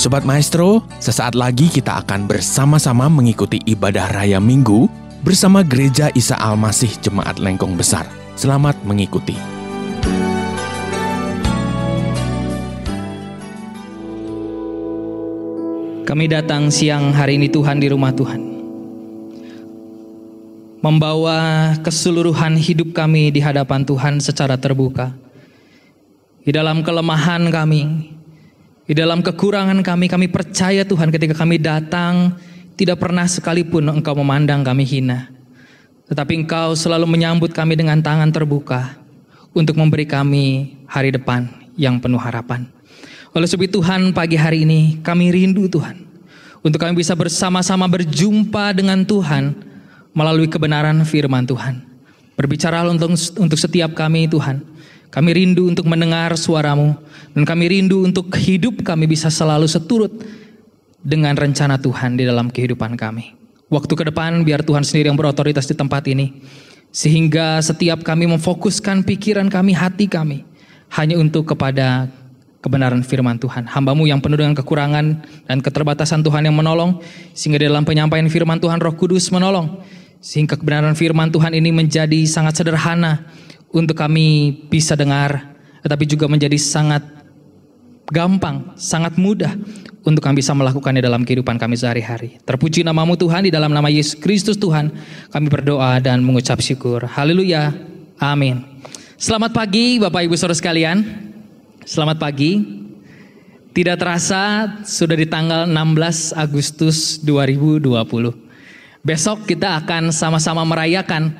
Sobat Maestro, sesaat lagi kita akan bersama-sama mengikuti ibadah raya Minggu bersama Gereja Isa Almasih Jemaat Lengkong Besar. Selamat mengikuti. Kami datang siang hari ini Tuhan di rumah Tuhan. Membawa keseluruhan hidup kami di hadapan Tuhan secara terbuka. Di dalam kelemahan kami, di dalam kekurangan kami, kami percaya Tuhan ketika kami datang, tidak pernah sekalipun Engkau memandang kami hina. Tetapi Engkau selalu menyambut kami dengan tangan terbuka untuk memberi kami hari depan yang penuh harapan. Oleh sebab itu Tuhan pagi hari ini kami rindu Tuhan untuk kami bisa bersama-sama berjumpa dengan Tuhan melalui kebenaran firman Tuhan. Berbicara untuk, untuk setiap kami Tuhan. Kami rindu untuk mendengar suaramu. Dan kami rindu untuk hidup kami bisa selalu seturut dengan rencana Tuhan di dalam kehidupan kami. Waktu ke depan biar Tuhan sendiri yang berotoritas di tempat ini. Sehingga setiap kami memfokuskan pikiran kami, hati kami. Hanya untuk kepada kebenaran firman Tuhan. Hambamu yang penuh dengan kekurangan dan keterbatasan Tuhan yang menolong. Sehingga di dalam penyampaian firman Tuhan roh kudus menolong. Sehingga kebenaran firman Tuhan ini menjadi sangat sederhana untuk kami bisa dengar, tetapi juga menjadi sangat gampang, sangat mudah untuk kami bisa melakukannya dalam kehidupan kami sehari-hari. Terpuji namamu Tuhan, di dalam nama Yesus Kristus Tuhan, kami berdoa dan mengucap syukur. Haleluya, amin. Selamat pagi Bapak Ibu Saudara sekalian, selamat pagi. Tidak terasa sudah di tanggal 16 Agustus 2020. Besok kita akan sama-sama merayakan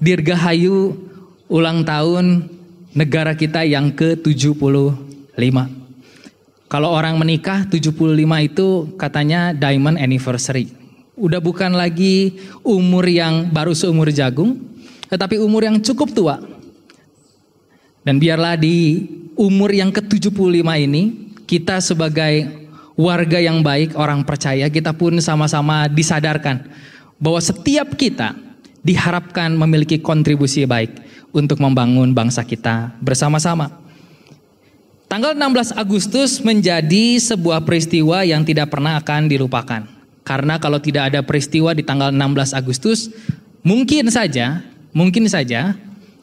Dirgahayu ulang tahun negara kita yang ke-75. Kalau orang menikah 75 itu katanya diamond anniversary. Udah bukan lagi umur yang baru seumur jagung, tetapi umur yang cukup tua. Dan biarlah di umur yang ke-75 ini kita sebagai warga yang baik, orang percaya, kita pun sama-sama disadarkan bahwa setiap kita diharapkan memiliki kontribusi baik untuk membangun bangsa kita bersama-sama. Tanggal 16 Agustus menjadi sebuah peristiwa yang tidak pernah akan dilupakan. Karena kalau tidak ada peristiwa di tanggal 16 Agustus, mungkin saja, mungkin saja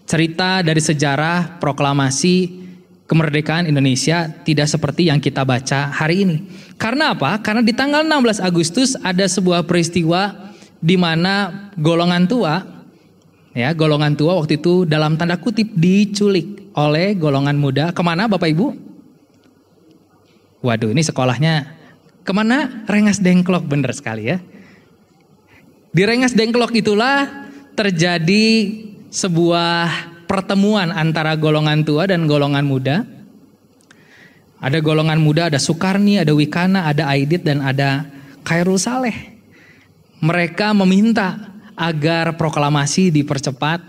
cerita dari sejarah proklamasi kemerdekaan Indonesia tidak seperti yang kita baca hari ini. Karena apa? Karena di tanggal 16 Agustus ada sebuah peristiwa di mana golongan tua ya golongan tua waktu itu dalam tanda kutip diculik oleh golongan muda kemana bapak ibu waduh ini sekolahnya kemana rengas dengklok bener sekali ya di rengas dengklok itulah terjadi sebuah pertemuan antara golongan tua dan golongan muda ada golongan muda ada Sukarni ada Wikana ada Aidit dan ada Khairul Saleh mereka meminta agar proklamasi dipercepat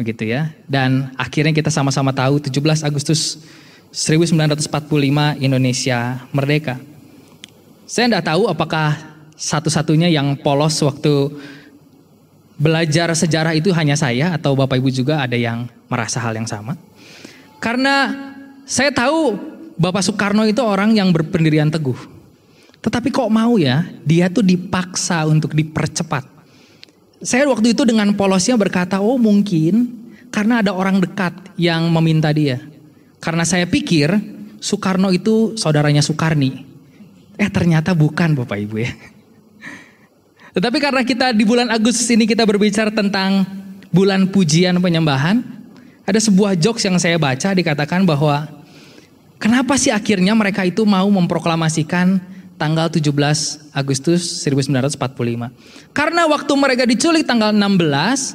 begitu ya. Dan akhirnya kita sama-sama tahu 17 Agustus 1945 Indonesia merdeka. Saya tidak tahu apakah satu-satunya yang polos waktu belajar sejarah itu hanya saya atau Bapak Ibu juga ada yang merasa hal yang sama. Karena saya tahu Bapak Soekarno itu orang yang berpendirian teguh. Tetapi kok mau ya, dia tuh dipaksa untuk dipercepat saya waktu itu dengan polosnya berkata, oh mungkin karena ada orang dekat yang meminta dia. Karena saya pikir Soekarno itu saudaranya Soekarni. Eh ternyata bukan Bapak Ibu ya. Tetapi karena kita di bulan Agustus ini kita berbicara tentang bulan pujian penyembahan. Ada sebuah jokes yang saya baca dikatakan bahwa kenapa sih akhirnya mereka itu mau memproklamasikan tanggal 17 Agustus 1945. Karena waktu mereka diculik tanggal 16,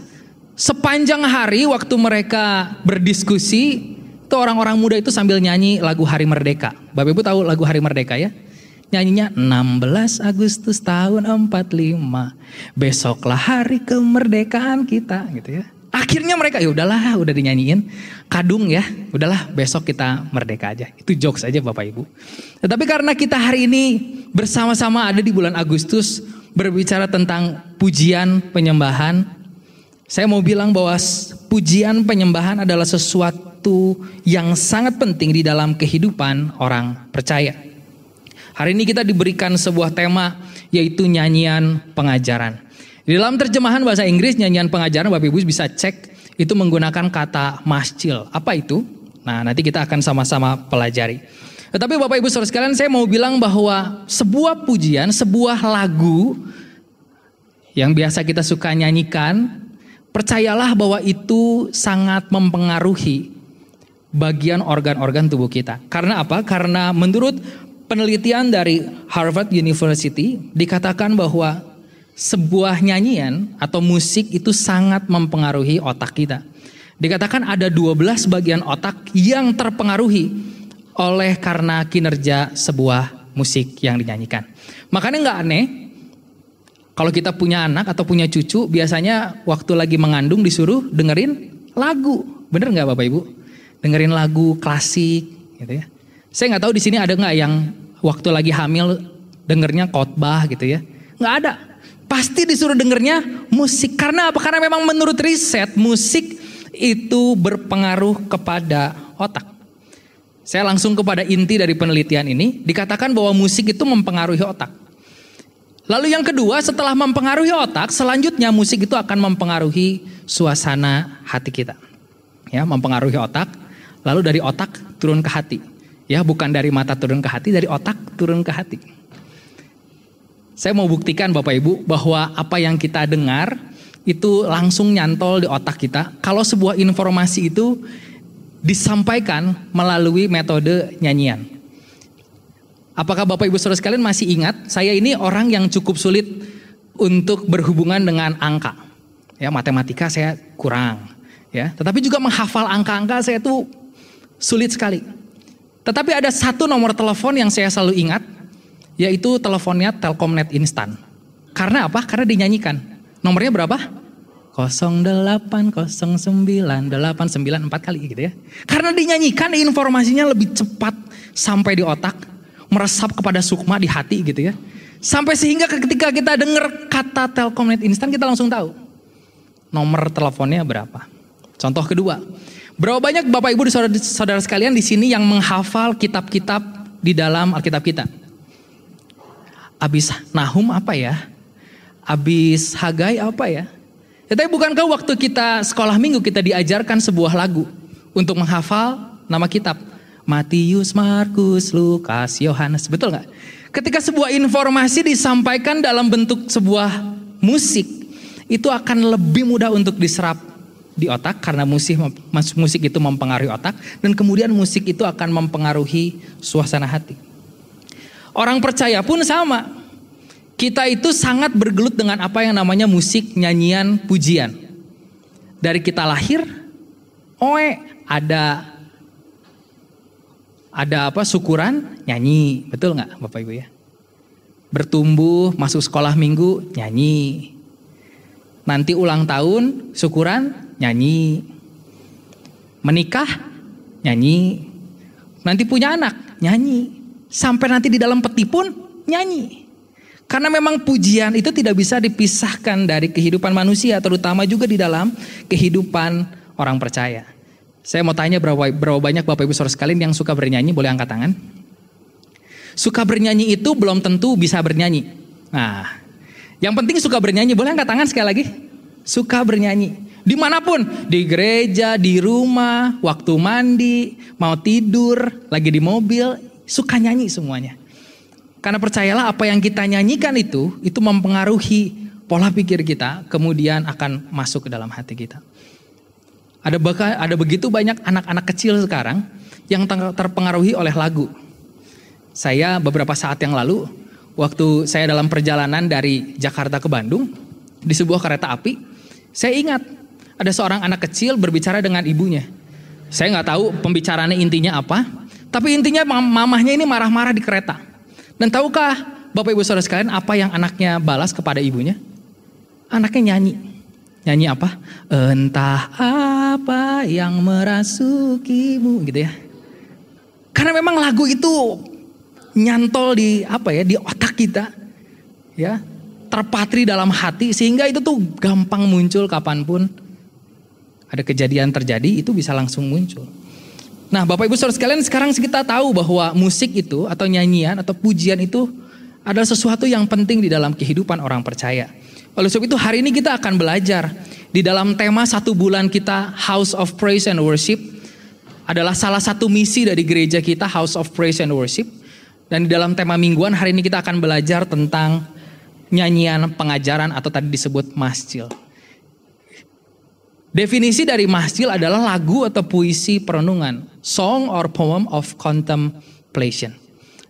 sepanjang hari waktu mereka berdiskusi, itu orang-orang muda itu sambil nyanyi lagu Hari Merdeka. Bapak Ibu tahu lagu Hari Merdeka ya? Nyanyinya 16 Agustus tahun 45, besoklah hari kemerdekaan kita gitu ya. Akhirnya mereka ya udahlah udah dinyanyiin kadung ya udahlah besok kita merdeka aja itu jokes aja bapak ibu. Tetapi karena kita hari ini bersama-sama ada di bulan Agustus berbicara tentang pujian penyembahan, saya mau bilang bahwa pujian penyembahan adalah sesuatu yang sangat penting di dalam kehidupan orang percaya. Hari ini kita diberikan sebuah tema yaitu nyanyian pengajaran. Di dalam terjemahan bahasa Inggris nyanyian pengajaran Bapak Ibu bisa cek itu menggunakan kata masjid. Apa itu? Nah, nanti kita akan sama-sama pelajari. Tetapi Bapak Ibu Saudara sekalian, saya mau bilang bahwa sebuah pujian, sebuah lagu yang biasa kita suka nyanyikan, percayalah bahwa itu sangat mempengaruhi bagian organ-organ tubuh kita. Karena apa? Karena menurut penelitian dari Harvard University dikatakan bahwa sebuah nyanyian atau musik itu sangat mempengaruhi otak kita. Dikatakan ada 12 bagian otak yang terpengaruhi oleh karena kinerja sebuah musik yang dinyanyikan. Makanya nggak aneh kalau kita punya anak atau punya cucu biasanya waktu lagi mengandung disuruh dengerin lagu. Bener nggak Bapak Ibu? Dengerin lagu klasik gitu ya. Saya nggak tahu di sini ada nggak yang waktu lagi hamil dengernya khotbah gitu ya. Nggak ada pasti disuruh dengernya musik. Karena apa? Karena memang menurut riset musik itu berpengaruh kepada otak. Saya langsung kepada inti dari penelitian ini, dikatakan bahwa musik itu mempengaruhi otak. Lalu yang kedua, setelah mempengaruhi otak, selanjutnya musik itu akan mempengaruhi suasana hati kita. Ya, mempengaruhi otak, lalu dari otak turun ke hati. Ya, bukan dari mata turun ke hati, dari otak turun ke hati. Saya mau buktikan Bapak Ibu bahwa apa yang kita dengar itu langsung nyantol di otak kita. Kalau sebuah informasi itu disampaikan melalui metode nyanyian. Apakah Bapak Ibu Saudara sekalian masih ingat saya ini orang yang cukup sulit untuk berhubungan dengan angka. Ya, matematika saya kurang, ya. Tetapi juga menghafal angka-angka saya itu sulit sekali. Tetapi ada satu nomor telepon yang saya selalu ingat yaitu teleponnya Telkomnet instan. Karena apa? Karena dinyanyikan. Nomornya berapa? 0809894 kali gitu ya. Karena dinyanyikan informasinya lebih cepat sampai di otak, meresap kepada sukma di hati gitu ya. Sampai sehingga ketika kita dengar kata Telkomnet instan kita langsung tahu nomor teleponnya berapa. Contoh kedua, berapa banyak Bapak Ibu saudara, saudara sekalian di sini yang menghafal kitab-kitab di dalam Alkitab kita? Abis Nahum apa ya? Abis Hagai apa ya? Ya tapi bukankah waktu kita sekolah minggu kita diajarkan sebuah lagu untuk menghafal nama kitab? Matius, Markus, Lukas, Yohanes, betul nggak? Ketika sebuah informasi disampaikan dalam bentuk sebuah musik, itu akan lebih mudah untuk diserap di otak karena musik musik itu mempengaruhi otak dan kemudian musik itu akan mempengaruhi suasana hati. Orang percaya pun sama. Kita itu sangat bergelut dengan apa yang namanya musik, nyanyian, pujian. Dari kita lahir, oe ada ada apa syukuran nyanyi betul nggak bapak ibu ya bertumbuh masuk sekolah minggu nyanyi nanti ulang tahun syukuran nyanyi menikah nyanyi nanti punya anak nyanyi Sampai nanti di dalam peti pun nyanyi. Karena memang pujian itu tidak bisa dipisahkan dari kehidupan manusia, terutama juga di dalam kehidupan orang percaya. Saya mau tanya berapa, berapa banyak Bapak Ibu Saudara sekalian yang suka bernyanyi, boleh angkat tangan? Suka bernyanyi itu belum tentu bisa bernyanyi. Nah, yang penting suka bernyanyi, boleh angkat tangan sekali lagi? Suka bernyanyi dimanapun di gereja di rumah waktu mandi mau tidur lagi di mobil suka nyanyi semuanya. Karena percayalah apa yang kita nyanyikan itu, itu mempengaruhi pola pikir kita, kemudian akan masuk ke dalam hati kita. Ada, baka, ada begitu banyak anak-anak kecil sekarang yang terpengaruhi oleh lagu. Saya beberapa saat yang lalu, waktu saya dalam perjalanan dari Jakarta ke Bandung, di sebuah kereta api, saya ingat ada seorang anak kecil berbicara dengan ibunya. Saya nggak tahu pembicaranya intinya apa, tapi intinya mamahnya ini marah-marah di kereta. Dan tahukah Bapak Ibu Saudara sekalian apa yang anaknya balas kepada ibunya? Anaknya nyanyi. Nyanyi apa? Entah apa yang merasukimu gitu ya. Karena memang lagu itu nyantol di apa ya di otak kita ya terpatri dalam hati sehingga itu tuh gampang muncul kapanpun ada kejadian terjadi itu bisa langsung muncul Nah, Bapak Ibu Saudara sekalian, sekarang kita tahu bahwa musik itu atau nyanyian atau pujian itu adalah sesuatu yang penting di dalam kehidupan orang percaya. Oleh sebab itu hari ini kita akan belajar di dalam tema satu bulan kita House of Praise and Worship adalah salah satu misi dari gereja kita House of Praise and Worship. Dan di dalam tema mingguan hari ini kita akan belajar tentang nyanyian pengajaran atau tadi disebut masjid. Definisi dari masjid adalah lagu atau puisi perenungan, song or poem of contemplation.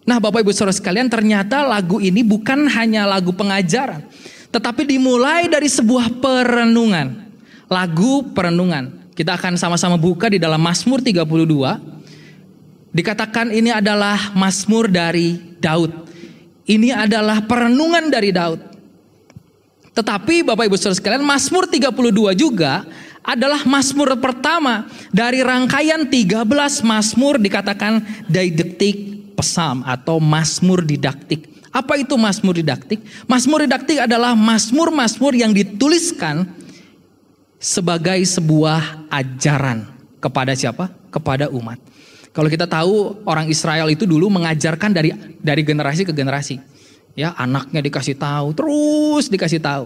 Nah, Bapak Ibu Saudara sekalian, ternyata lagu ini bukan hanya lagu pengajaran, tetapi dimulai dari sebuah perenungan. Lagu perenungan. Kita akan sama-sama buka di dalam Mazmur 32. Dikatakan ini adalah Mazmur dari Daud. Ini adalah perenungan dari Daud. Tetapi Bapak Ibu Saudara sekalian, Mazmur 32 juga adalah Masmur pertama dari rangkaian 13 Masmur dikatakan didaktik pesam atau Masmur didaktik. Apa itu Masmur didaktik? Masmur didaktik adalah Masmur Masmur yang dituliskan sebagai sebuah ajaran kepada siapa? Kepada umat. Kalau kita tahu orang Israel itu dulu mengajarkan dari dari generasi ke generasi. Ya, anaknya dikasih tahu, terus dikasih tahu.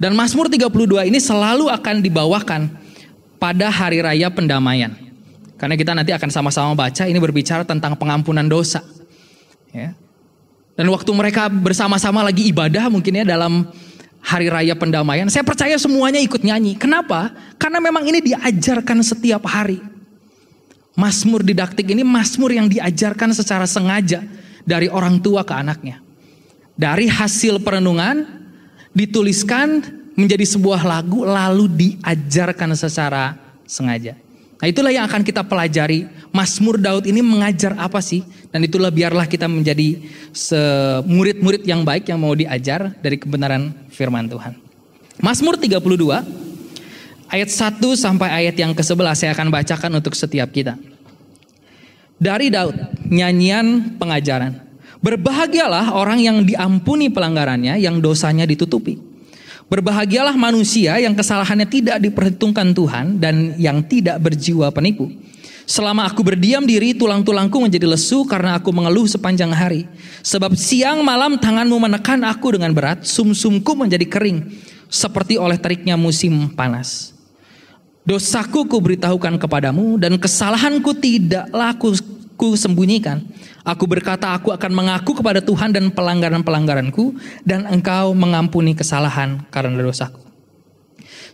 Dan Mazmur 32 ini selalu akan dibawakan pada hari raya pendamaian. Karena kita nanti akan sama-sama baca ini berbicara tentang pengampunan dosa. Ya. Dan waktu mereka bersama-sama lagi ibadah mungkin ya dalam hari raya pendamaian, saya percaya semuanya ikut nyanyi. Kenapa? Karena memang ini diajarkan setiap hari. Masmur didaktik ini masmur yang diajarkan secara sengaja dari orang tua ke anaknya. Dari hasil perenungan dituliskan menjadi sebuah lagu lalu diajarkan secara sengaja. Nah itulah yang akan kita pelajari. Masmur Daud ini mengajar apa sih? Dan itulah biarlah kita menjadi murid-murid yang baik yang mau diajar dari kebenaran firman Tuhan. Masmur 32 ayat 1 sampai ayat yang ke-11 saya akan bacakan untuk setiap kita. Dari Daud, nyanyian pengajaran. Berbahagialah orang yang diampuni pelanggarannya, yang dosanya ditutupi. Berbahagialah manusia yang kesalahannya tidak diperhitungkan Tuhan dan yang tidak berjiwa penipu. Selama aku berdiam diri, tulang-tulangku menjadi lesu karena aku mengeluh sepanjang hari. Sebab siang malam tanganmu menekan aku dengan berat, sumsumku menjadi kering, seperti oleh teriknya musim panas. Dosaku ku beritahukan kepadamu dan kesalahanku tidaklah aku aku sembunyikan. Aku berkata aku akan mengaku kepada Tuhan dan pelanggaran-pelanggaranku dan engkau mengampuni kesalahan karena dosaku.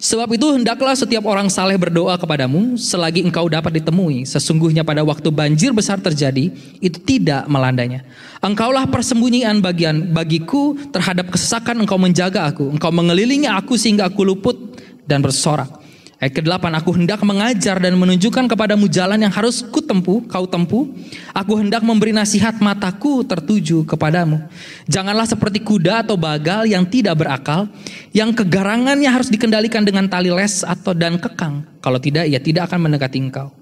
Sebab itu hendaklah setiap orang saleh berdoa kepadamu selagi engkau dapat ditemui. Sesungguhnya pada waktu banjir besar terjadi, itu tidak melandanya. Engkaulah persembunyian bagian bagiku terhadap kesesakan engkau menjaga aku. Engkau mengelilingi aku sehingga aku luput dan bersorak. Ayat eh, ke-8, aku hendak mengajar dan menunjukkan kepadamu jalan yang harus ku kutempuh, kau tempuh. Aku hendak memberi nasihat mataku tertuju kepadamu. Janganlah seperti kuda atau bagal yang tidak berakal, yang kegarangannya harus dikendalikan dengan tali les atau dan kekang. Kalau tidak, ia tidak akan mendekati engkau.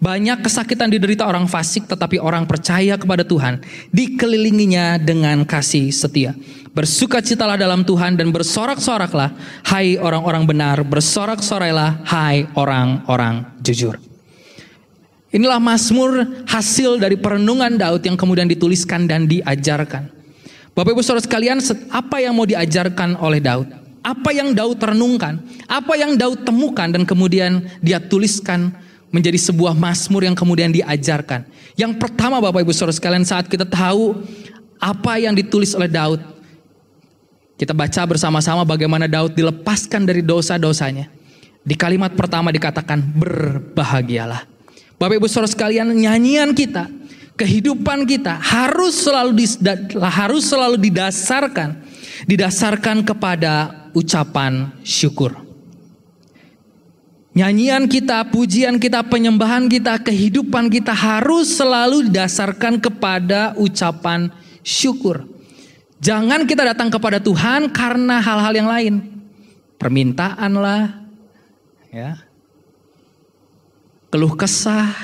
Banyak kesakitan diderita orang fasik tetapi orang percaya kepada Tuhan dikelilinginya dengan kasih setia. Bersukacitalah dalam Tuhan dan bersorak-soraklah hai orang-orang benar, bersorak-sorailah hai orang-orang jujur. Inilah Mazmur hasil dari perenungan Daud yang kemudian dituliskan dan diajarkan. Bapak Ibu Saudara sekalian, apa yang mau diajarkan oleh Daud? Apa yang Daud renungkan? Apa yang Daud temukan dan kemudian dia tuliskan menjadi sebuah masmur yang kemudian diajarkan. Yang pertama Bapak Ibu Saudara sekalian saat kita tahu apa yang ditulis oleh Daud. Kita baca bersama-sama bagaimana Daud dilepaskan dari dosa-dosanya. Di kalimat pertama dikatakan berbahagialah. Bapak Ibu Saudara sekalian, nyanyian kita, kehidupan kita harus selalu harus selalu didasarkan didasarkan kepada ucapan syukur. Nyanyian kita, pujian kita, penyembahan kita, kehidupan kita harus selalu didasarkan kepada ucapan syukur. Jangan kita datang kepada Tuhan karena hal-hal yang lain. permintaanlah, ya. Keluh kesah.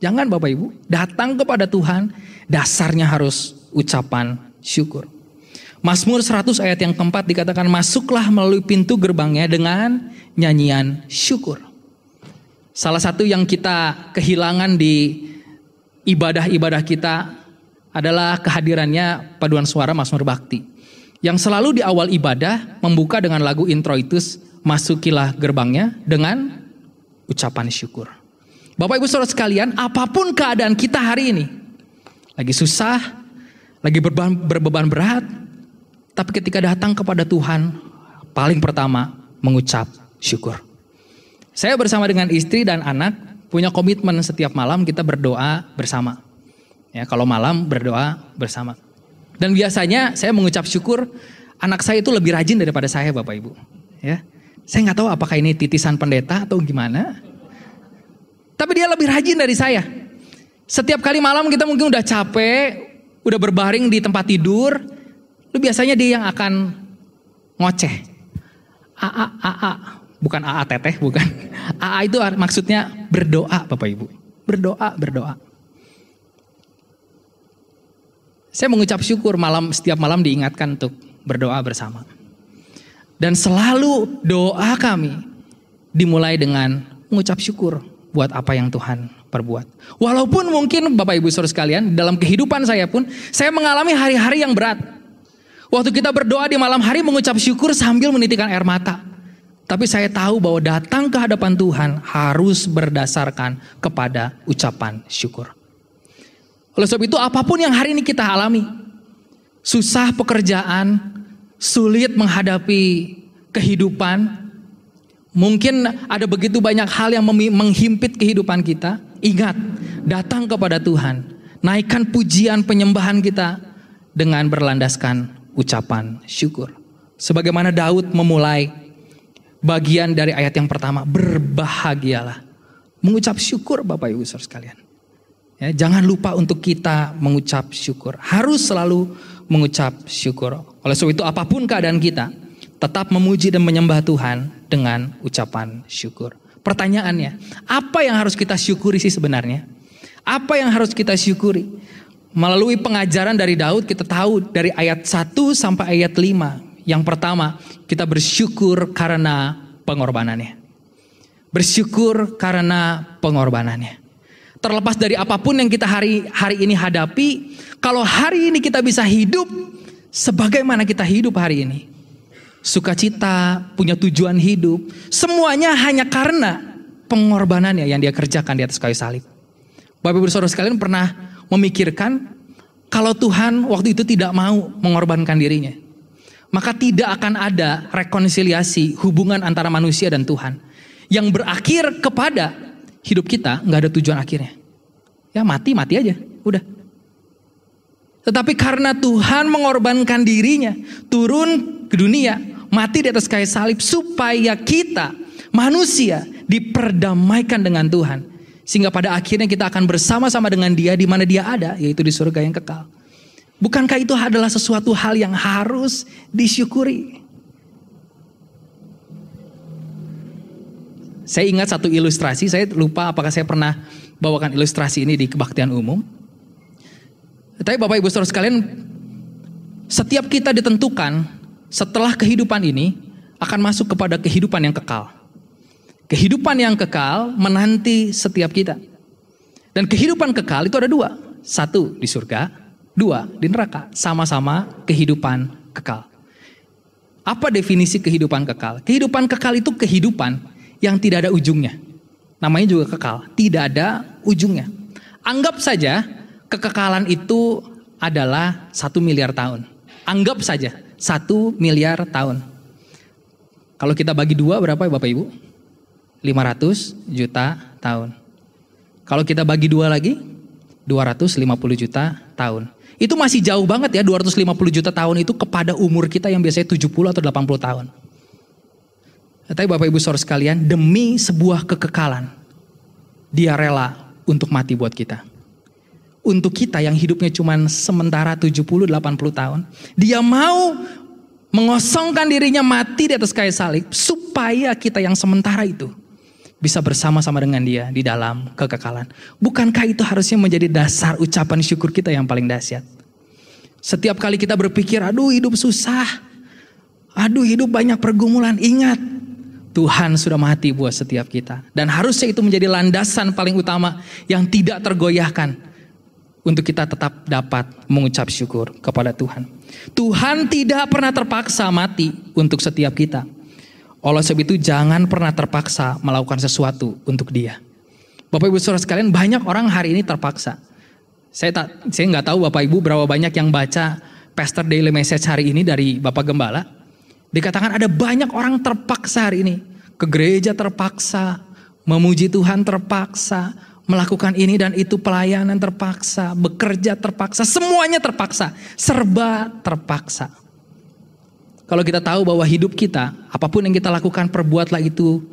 Jangan Bapak Ibu, datang kepada Tuhan dasarnya harus ucapan syukur. Masmur 100 ayat yang keempat dikatakan masuklah melalui pintu gerbangnya dengan nyanyian syukur. Salah satu yang kita kehilangan di ibadah-ibadah kita adalah kehadirannya paduan suara Masmur Bakti. Yang selalu di awal ibadah membuka dengan lagu introitus masukilah gerbangnya dengan ucapan syukur. Bapak Ibu Saudara sekalian, apapun keadaan kita hari ini, lagi susah, lagi berbeban, berbeban berat, tapi ketika datang kepada Tuhan, paling pertama mengucap syukur. Saya bersama dengan istri dan anak punya komitmen setiap malam kita berdoa bersama. Ya, kalau malam berdoa bersama. Dan biasanya saya mengucap syukur anak saya itu lebih rajin daripada saya Bapak Ibu. Ya. Saya nggak tahu apakah ini titisan pendeta atau gimana. Tapi dia lebih rajin dari saya. Setiap kali malam kita mungkin udah capek, udah berbaring di tempat tidur, Lu biasanya dia yang akan ngoceh. AA, AA. Bukan AA teteh, bukan. AA itu maksudnya berdoa Bapak Ibu. Berdoa, berdoa. Saya mengucap syukur malam setiap malam diingatkan untuk berdoa bersama. Dan selalu doa kami dimulai dengan mengucap syukur buat apa yang Tuhan perbuat. Walaupun mungkin Bapak Ibu Saudara sekalian dalam kehidupan saya pun saya mengalami hari-hari yang berat. Waktu kita berdoa di malam hari mengucap syukur sambil menitikkan air mata. Tapi saya tahu bahwa datang ke hadapan Tuhan harus berdasarkan kepada ucapan syukur. Oleh sebab itu apapun yang hari ini kita alami, susah pekerjaan, sulit menghadapi kehidupan, mungkin ada begitu banyak hal yang menghimpit kehidupan kita, ingat, datang kepada Tuhan, naikkan pujian penyembahan kita dengan berlandaskan ucapan syukur. Sebagaimana Daud memulai bagian dari ayat yang pertama, berbahagialah. Mengucap syukur Bapak Ibu Saudara sekalian. Ya, jangan lupa untuk kita mengucap syukur. Harus selalu mengucap syukur. Oleh sebab itu apapun keadaan kita, tetap memuji dan menyembah Tuhan dengan ucapan syukur. Pertanyaannya, apa yang harus kita syukuri sih sebenarnya? Apa yang harus kita syukuri? Melalui pengajaran dari Daud kita tahu dari ayat 1 sampai ayat 5. Yang pertama, kita bersyukur karena pengorbanannya. Bersyukur karena pengorbanannya. Terlepas dari apapun yang kita hari hari ini hadapi, kalau hari ini kita bisa hidup sebagaimana kita hidup hari ini. Sukacita, punya tujuan hidup, semuanya hanya karena pengorbanannya yang dia kerjakan di atas kayu salib. Bapak Ibu Saudara sekalian pernah memikirkan kalau Tuhan waktu itu tidak mau mengorbankan dirinya. Maka tidak akan ada rekonsiliasi hubungan antara manusia dan Tuhan. Yang berakhir kepada hidup kita nggak ada tujuan akhirnya. Ya mati, mati aja. Udah. Tetapi karena Tuhan mengorbankan dirinya, turun ke dunia, mati di atas kayu salib supaya kita manusia diperdamaikan dengan Tuhan. Sehingga pada akhirnya kita akan bersama-sama dengan dia di mana dia ada, yaitu di surga yang kekal. Bukankah itu adalah sesuatu hal yang harus disyukuri? Saya ingat satu ilustrasi, saya lupa apakah saya pernah bawakan ilustrasi ini di kebaktian umum. Tapi Bapak Ibu Saudara sekalian, setiap kita ditentukan setelah kehidupan ini akan masuk kepada kehidupan yang kekal. Kehidupan yang kekal menanti setiap kita. Dan kehidupan kekal itu ada dua. Satu di surga, dua di neraka. Sama-sama kehidupan kekal. Apa definisi kehidupan kekal? Kehidupan kekal itu kehidupan yang tidak ada ujungnya. Namanya juga kekal, tidak ada ujungnya. Anggap saja kekekalan itu adalah satu miliar tahun. Anggap saja satu miliar tahun. Kalau kita bagi dua berapa ya Bapak Ibu? 500 juta tahun. Kalau kita bagi dua lagi, 250 juta tahun. Itu masih jauh banget ya 250 juta tahun itu kepada umur kita yang biasanya 70 atau 80 tahun. Tapi Bapak Ibu Saudara sekalian, demi sebuah kekekalan, dia rela untuk mati buat kita. Untuk kita yang hidupnya cuma sementara 70-80 tahun, dia mau mengosongkan dirinya mati di atas kayu salib supaya kita yang sementara itu bisa bersama-sama dengan dia di dalam kekekalan. Bukankah itu harusnya menjadi dasar ucapan syukur kita yang paling dahsyat? Setiap kali kita berpikir, aduh hidup susah, aduh hidup banyak pergumulan, ingat Tuhan sudah mati buat setiap kita. Dan harusnya itu menjadi landasan paling utama yang tidak tergoyahkan untuk kita tetap dapat mengucap syukur kepada Tuhan. Tuhan tidak pernah terpaksa mati untuk setiap kita. Oleh sebab itu jangan pernah terpaksa melakukan sesuatu untuk dia. Bapak Ibu saudara sekalian banyak orang hari ini terpaksa. Saya tak saya nggak tahu Bapak Ibu berapa banyak yang baca Pastor Daily Message hari ini dari Bapak Gembala. Dikatakan ada banyak orang terpaksa hari ini. Ke gereja terpaksa, memuji Tuhan terpaksa, melakukan ini dan itu pelayanan terpaksa, bekerja terpaksa, semuanya terpaksa, serba terpaksa. Kalau kita tahu bahwa hidup kita, apapun yang kita lakukan, perbuatlah itu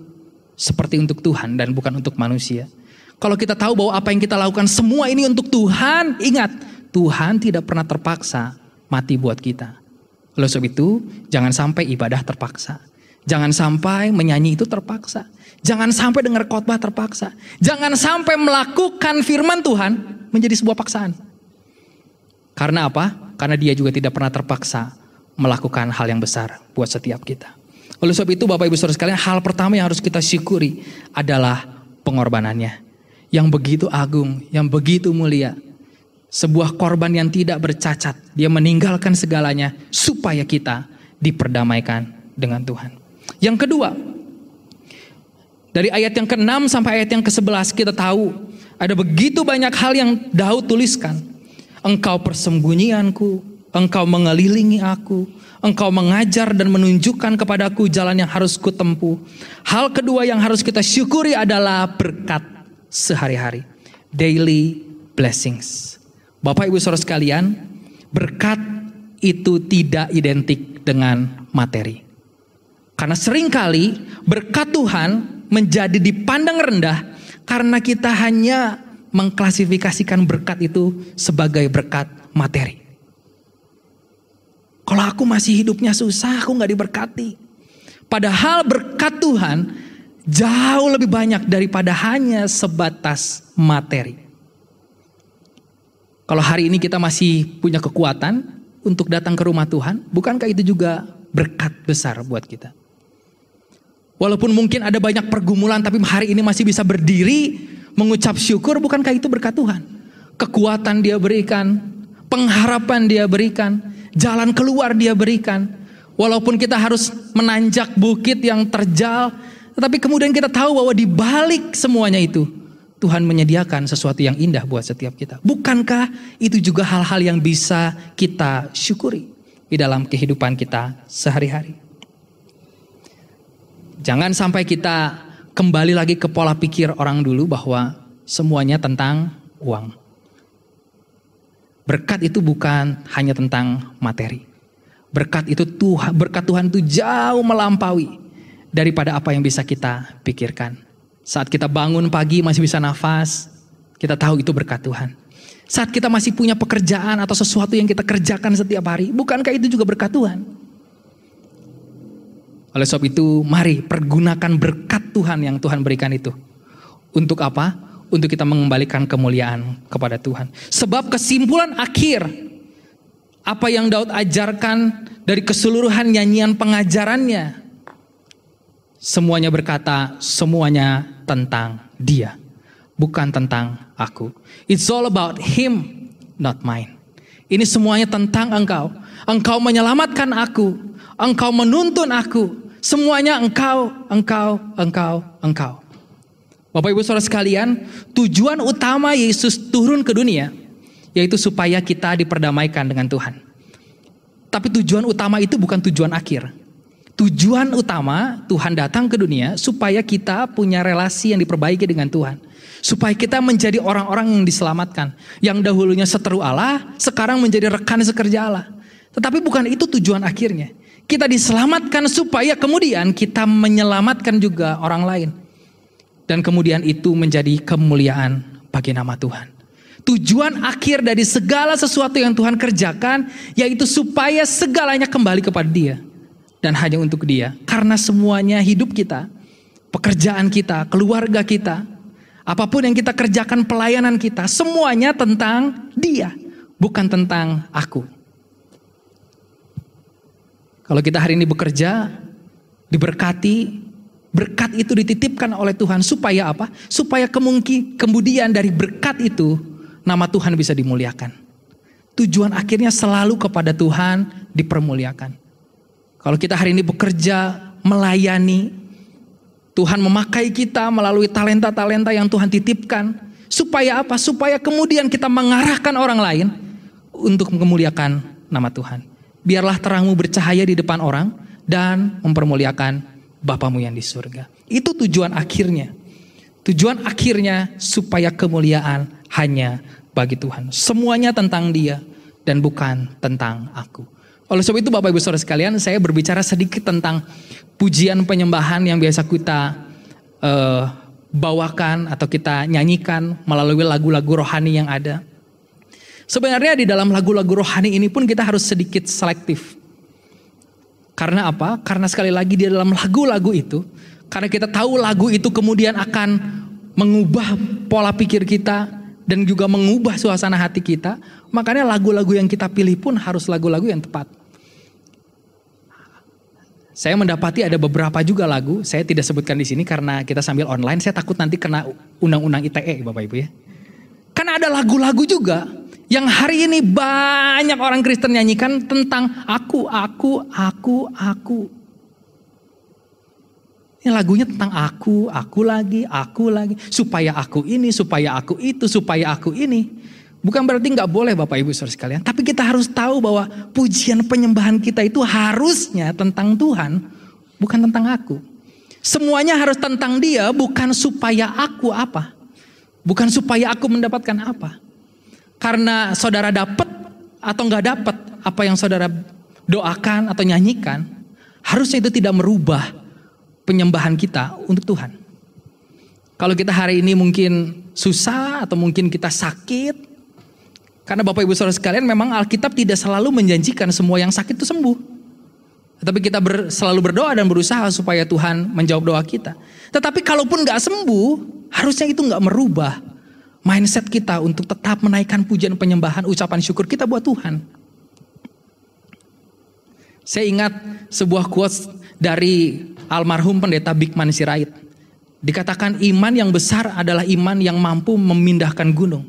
seperti untuk Tuhan dan bukan untuk manusia. Kalau kita tahu bahwa apa yang kita lakukan semua ini untuk Tuhan, ingat, Tuhan tidak pernah terpaksa mati buat kita. Oleh sebab itu, jangan sampai ibadah terpaksa. Jangan sampai menyanyi itu terpaksa. Jangan sampai dengar khotbah terpaksa. Jangan sampai melakukan firman Tuhan menjadi sebuah paksaan. Karena apa? Karena dia juga tidak pernah terpaksa melakukan hal yang besar buat setiap kita. Oleh sebab itu Bapak Ibu Saudara sekalian hal pertama yang harus kita syukuri adalah pengorbanannya. Yang begitu agung, yang begitu mulia. Sebuah korban yang tidak bercacat. Dia meninggalkan segalanya supaya kita diperdamaikan dengan Tuhan. Yang kedua, dari ayat yang ke-6 sampai ayat yang ke-11 kita tahu ada begitu banyak hal yang Daud tuliskan. Engkau persembunyianku, Engkau mengelilingi aku, Engkau mengajar dan menunjukkan kepadaku jalan yang harus kutempuh. Hal kedua yang harus kita syukuri adalah berkat sehari-hari. Daily blessings. Bapak Ibu Saudara sekalian, berkat itu tidak identik dengan materi. Karena seringkali berkat Tuhan menjadi dipandang rendah karena kita hanya mengklasifikasikan berkat itu sebagai berkat materi. Kalau aku masih hidupnya susah, aku nggak diberkati. Padahal berkat Tuhan jauh lebih banyak daripada hanya sebatas materi. Kalau hari ini kita masih punya kekuatan untuk datang ke rumah Tuhan, bukankah itu juga berkat besar buat kita? Walaupun mungkin ada banyak pergumulan, tapi hari ini masih bisa berdiri, mengucap syukur, bukankah itu berkat Tuhan? Kekuatan dia berikan, pengharapan dia berikan, Jalan keluar dia berikan. Walaupun kita harus menanjak bukit yang terjal, tetapi kemudian kita tahu bahwa di balik semuanya itu, Tuhan menyediakan sesuatu yang indah buat setiap kita. Bukankah itu juga hal-hal yang bisa kita syukuri di dalam kehidupan kita sehari-hari? Jangan sampai kita kembali lagi ke pola pikir orang dulu bahwa semuanya tentang uang. Berkat itu bukan hanya tentang materi. Berkat itu Tuhan, berkat Tuhan itu jauh melampaui daripada apa yang bisa kita pikirkan. Saat kita bangun pagi masih bisa nafas, kita tahu itu berkat Tuhan. Saat kita masih punya pekerjaan atau sesuatu yang kita kerjakan setiap hari, bukankah itu juga berkat Tuhan? Oleh sebab itu, mari pergunakan berkat Tuhan yang Tuhan berikan itu. Untuk apa? untuk kita mengembalikan kemuliaan kepada Tuhan. Sebab kesimpulan akhir apa yang Daud ajarkan dari keseluruhan nyanyian pengajarannya semuanya berkata semuanya tentang dia bukan tentang aku it's all about him not mine ini semuanya tentang engkau engkau menyelamatkan aku engkau menuntun aku semuanya engkau engkau engkau engkau Bapak Ibu Saudara sekalian, tujuan utama Yesus turun ke dunia yaitu supaya kita diperdamaikan dengan Tuhan. Tapi tujuan utama itu bukan tujuan akhir. Tujuan utama Tuhan datang ke dunia supaya kita punya relasi yang diperbaiki dengan Tuhan. Supaya kita menjadi orang-orang yang diselamatkan. Yang dahulunya seteru Allah, sekarang menjadi rekan sekerja Allah. Tetapi bukan itu tujuan akhirnya. Kita diselamatkan supaya kemudian kita menyelamatkan juga orang lain dan kemudian itu menjadi kemuliaan bagi nama Tuhan. Tujuan akhir dari segala sesuatu yang Tuhan kerjakan yaitu supaya segalanya kembali kepada Dia dan hanya untuk Dia. Karena semuanya hidup kita, pekerjaan kita, keluarga kita, apapun yang kita kerjakan pelayanan kita, semuanya tentang Dia, bukan tentang aku. Kalau kita hari ini bekerja, diberkati, Berkat itu dititipkan oleh Tuhan supaya apa? Supaya kemungki, kemudian dari berkat itu nama Tuhan bisa dimuliakan. Tujuan akhirnya selalu kepada Tuhan dipermuliakan. Kalau kita hari ini bekerja, melayani, Tuhan memakai kita melalui talenta-talenta yang Tuhan titipkan. Supaya apa? Supaya kemudian kita mengarahkan orang lain untuk memuliakan nama Tuhan. Biarlah terangmu bercahaya di depan orang dan mempermuliakan Bapamu yang di surga. Itu tujuan akhirnya. Tujuan akhirnya supaya kemuliaan hanya bagi Tuhan. Semuanya tentang dia dan bukan tentang aku. Oleh sebab itu Bapak Ibu Saudara sekalian, saya berbicara sedikit tentang pujian penyembahan yang biasa kita uh, bawakan atau kita nyanyikan melalui lagu-lagu rohani yang ada. Sebenarnya di dalam lagu-lagu rohani ini pun kita harus sedikit selektif. Karena apa? Karena sekali lagi di dalam lagu-lagu itu, karena kita tahu lagu itu kemudian akan mengubah pola pikir kita dan juga mengubah suasana hati kita, makanya lagu-lagu yang kita pilih pun harus lagu-lagu yang tepat. Saya mendapati ada beberapa juga lagu, saya tidak sebutkan di sini karena kita sambil online, saya takut nanti kena undang-undang ITE Bapak Ibu ya. Karena ada lagu-lagu juga yang hari ini banyak orang Kristen nyanyikan tentang aku, aku, aku, aku. Ini lagunya tentang aku, aku lagi, aku lagi. Supaya aku ini, supaya aku itu, supaya aku ini. Bukan berarti nggak boleh Bapak Ibu Saudara sekalian. Tapi kita harus tahu bahwa pujian penyembahan kita itu harusnya tentang Tuhan. Bukan tentang aku. Semuanya harus tentang dia bukan supaya aku apa. Bukan supaya aku mendapatkan apa karena saudara dapat atau nggak dapat apa yang saudara doakan atau nyanyikan, harusnya itu tidak merubah penyembahan kita untuk Tuhan. Kalau kita hari ini mungkin susah atau mungkin kita sakit, karena Bapak Ibu Saudara sekalian memang Alkitab tidak selalu menjanjikan semua yang sakit itu sembuh. Tapi kita ber, selalu berdoa dan berusaha supaya Tuhan menjawab doa kita. Tetapi kalaupun nggak sembuh, harusnya itu nggak merubah mindset kita untuk tetap menaikkan pujian penyembahan ucapan syukur kita buat Tuhan. Saya ingat sebuah quotes dari almarhum pendeta Bigman Sirait. Dikatakan iman yang besar adalah iman yang mampu memindahkan gunung.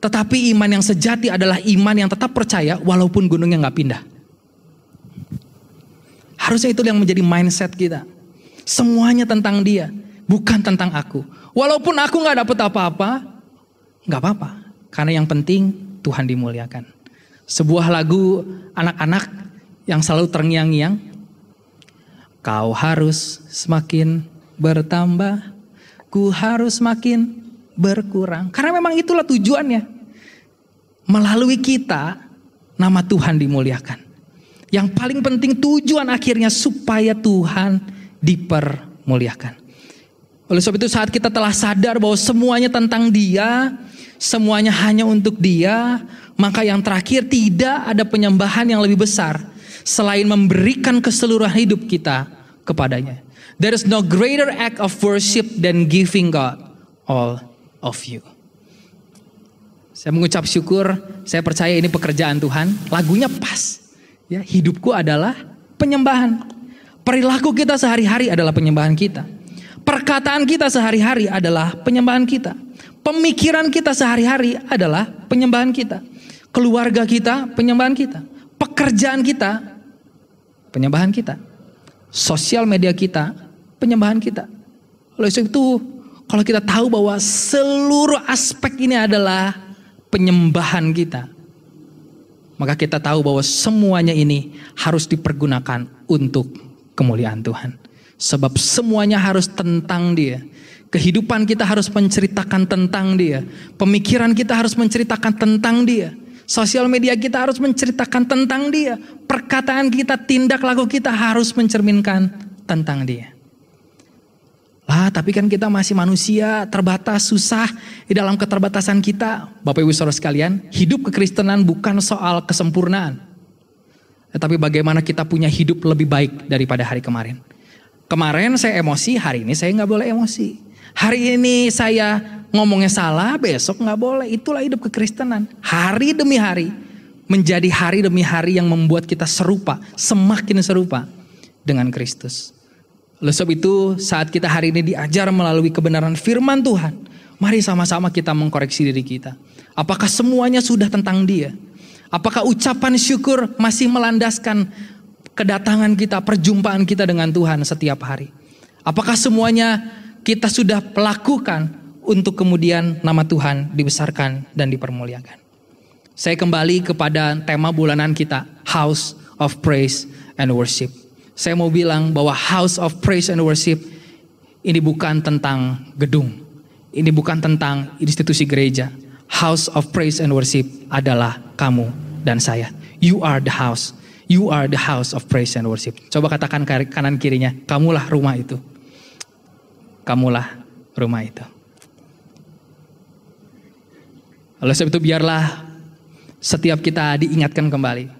Tetapi iman yang sejati adalah iman yang tetap percaya walaupun gunungnya nggak pindah. Harusnya itu yang menjadi mindset kita. Semuanya tentang dia bukan tentang aku. Walaupun aku nggak dapat apa-apa, nggak apa-apa. Karena yang penting Tuhan dimuliakan. Sebuah lagu anak-anak yang selalu terngiang-ngiang. Kau harus semakin bertambah, ku harus semakin berkurang. Karena memang itulah tujuannya. Melalui kita, nama Tuhan dimuliakan. Yang paling penting tujuan akhirnya supaya Tuhan dipermuliakan. Oleh sebab itu saat kita telah sadar bahwa semuanya tentang dia, semuanya hanya untuk dia, maka yang terakhir tidak ada penyembahan yang lebih besar selain memberikan keseluruhan hidup kita kepadanya. There is no greater act of worship than giving God all of you. Saya mengucap syukur, saya percaya ini pekerjaan Tuhan. Lagunya pas. Ya, hidupku adalah penyembahan. Perilaku kita sehari-hari adalah penyembahan kita. Perkataan kita sehari-hari adalah penyembahan kita. Pemikiran kita sehari-hari adalah penyembahan kita. Keluarga kita, penyembahan kita. Pekerjaan kita, penyembahan kita. Sosial media kita, penyembahan kita. Oleh itu, kalau kita tahu bahwa seluruh aspek ini adalah penyembahan kita, maka kita tahu bahwa semuanya ini harus dipergunakan untuk kemuliaan Tuhan. Sebab semuanya harus tentang dia. Kehidupan kita harus menceritakan tentang dia. Pemikiran kita harus menceritakan tentang dia. Sosial media kita harus menceritakan tentang dia. Perkataan kita, tindak laku kita harus mencerminkan tentang dia. Lah, tapi kan kita masih manusia, terbatas, susah di dalam keterbatasan kita. Bapak Ibu Saudara sekalian, hidup kekristenan bukan soal kesempurnaan. Tetapi bagaimana kita punya hidup lebih baik daripada hari kemarin. Kemarin saya emosi, hari ini saya nggak boleh emosi. Hari ini saya ngomongnya salah, besok nggak boleh. Itulah hidup kekristenan. Hari demi hari menjadi hari demi hari yang membuat kita serupa, semakin serupa dengan Kristus. Oleh sebab itu saat kita hari ini diajar melalui kebenaran firman Tuhan, mari sama-sama kita mengkoreksi diri kita. Apakah semuanya sudah tentang dia? Apakah ucapan syukur masih melandaskan kedatangan kita, perjumpaan kita dengan Tuhan setiap hari. Apakah semuanya kita sudah pelakukan untuk kemudian nama Tuhan dibesarkan dan dipermuliakan. Saya kembali kepada tema bulanan kita, House of Praise and Worship. Saya mau bilang bahwa House of Praise and Worship ini bukan tentang gedung. Ini bukan tentang institusi gereja. House of Praise and Worship adalah kamu dan saya. You are the house You are the house of praise and worship. Coba katakan kanan kirinya, kamulah rumah itu. Kamulah rumah itu. Oleh sebab itu biarlah setiap kita diingatkan kembali.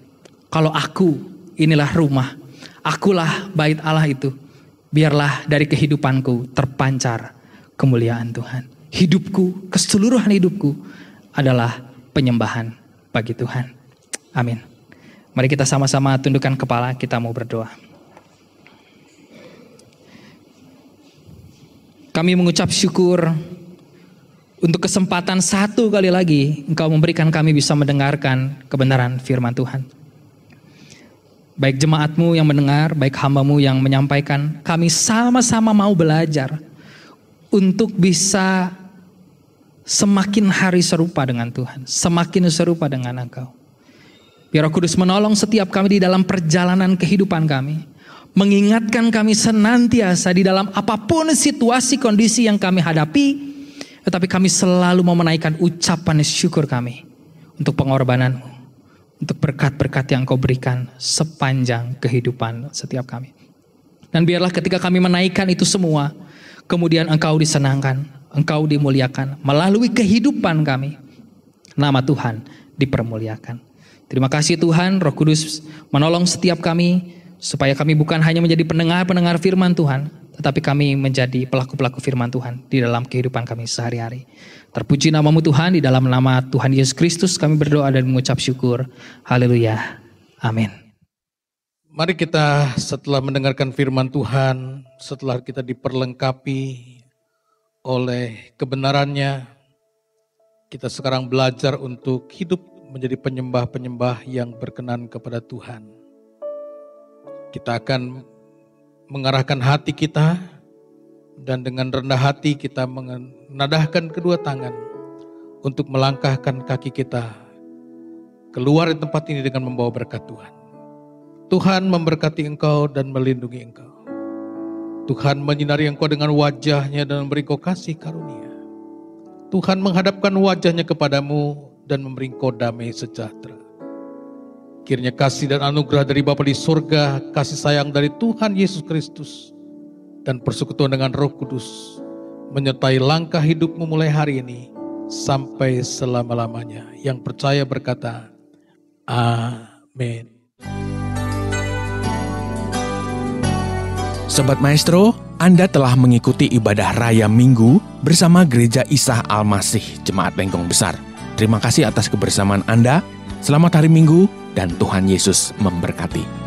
Kalau aku inilah rumah, akulah bait Allah itu. Biarlah dari kehidupanku terpancar kemuliaan Tuhan. Hidupku, keseluruhan hidupku adalah penyembahan bagi Tuhan. Amin. Mari kita sama-sama tundukkan kepala, kita mau berdoa. Kami mengucap syukur untuk kesempatan satu kali lagi Engkau memberikan kami bisa mendengarkan kebenaran firman Tuhan. Baik jemaatmu yang mendengar, baik hambamu yang menyampaikan, kami sama-sama mau belajar untuk bisa semakin hari serupa dengan Tuhan, semakin serupa dengan Engkau. Biar Roh Kudus menolong setiap kami di dalam perjalanan kehidupan kami. Mengingatkan kami senantiasa di dalam apapun situasi kondisi yang kami hadapi. Tetapi kami selalu mau menaikkan ucapan syukur kami. Untuk pengorbananmu. Untuk berkat-berkat yang kau berikan sepanjang kehidupan setiap kami. Dan biarlah ketika kami menaikkan itu semua. Kemudian engkau disenangkan. Engkau dimuliakan. Melalui kehidupan kami. Nama Tuhan dipermuliakan. Terima kasih Tuhan, Roh Kudus menolong setiap kami supaya kami bukan hanya menjadi pendengar-pendengar firman Tuhan, tetapi kami menjadi pelaku-pelaku firman Tuhan di dalam kehidupan kami sehari-hari. Terpuji namamu Tuhan, di dalam nama Tuhan Yesus Kristus kami berdoa dan mengucap syukur. Haleluya. Amin. Mari kita setelah mendengarkan firman Tuhan, setelah kita diperlengkapi oleh kebenarannya, kita sekarang belajar untuk hidup menjadi penyembah-penyembah yang berkenan kepada Tuhan. Kita akan mengarahkan hati kita dan dengan rendah hati kita menadahkan kedua tangan untuk melangkahkan kaki kita keluar dari tempat ini dengan membawa berkat Tuhan. Tuhan memberkati engkau dan melindungi engkau. Tuhan menyinari engkau dengan wajahnya dan memberi kau kasih karunia. Tuhan menghadapkan wajahnya kepadamu dan memberi kau damai sejahtera. Kiranya kasih dan anugerah dari Bapa di surga, kasih sayang dari Tuhan Yesus Kristus, dan persekutuan dengan roh kudus, menyertai langkah hidupmu mulai hari ini, sampai selama-lamanya. Yang percaya berkata, Amin. Sobat Maestro, Anda telah mengikuti ibadah raya Minggu bersama Gereja Isa Al-Masih Jemaat Lengkong Besar. Terima kasih atas kebersamaan Anda. Selamat hari Minggu, dan Tuhan Yesus memberkati.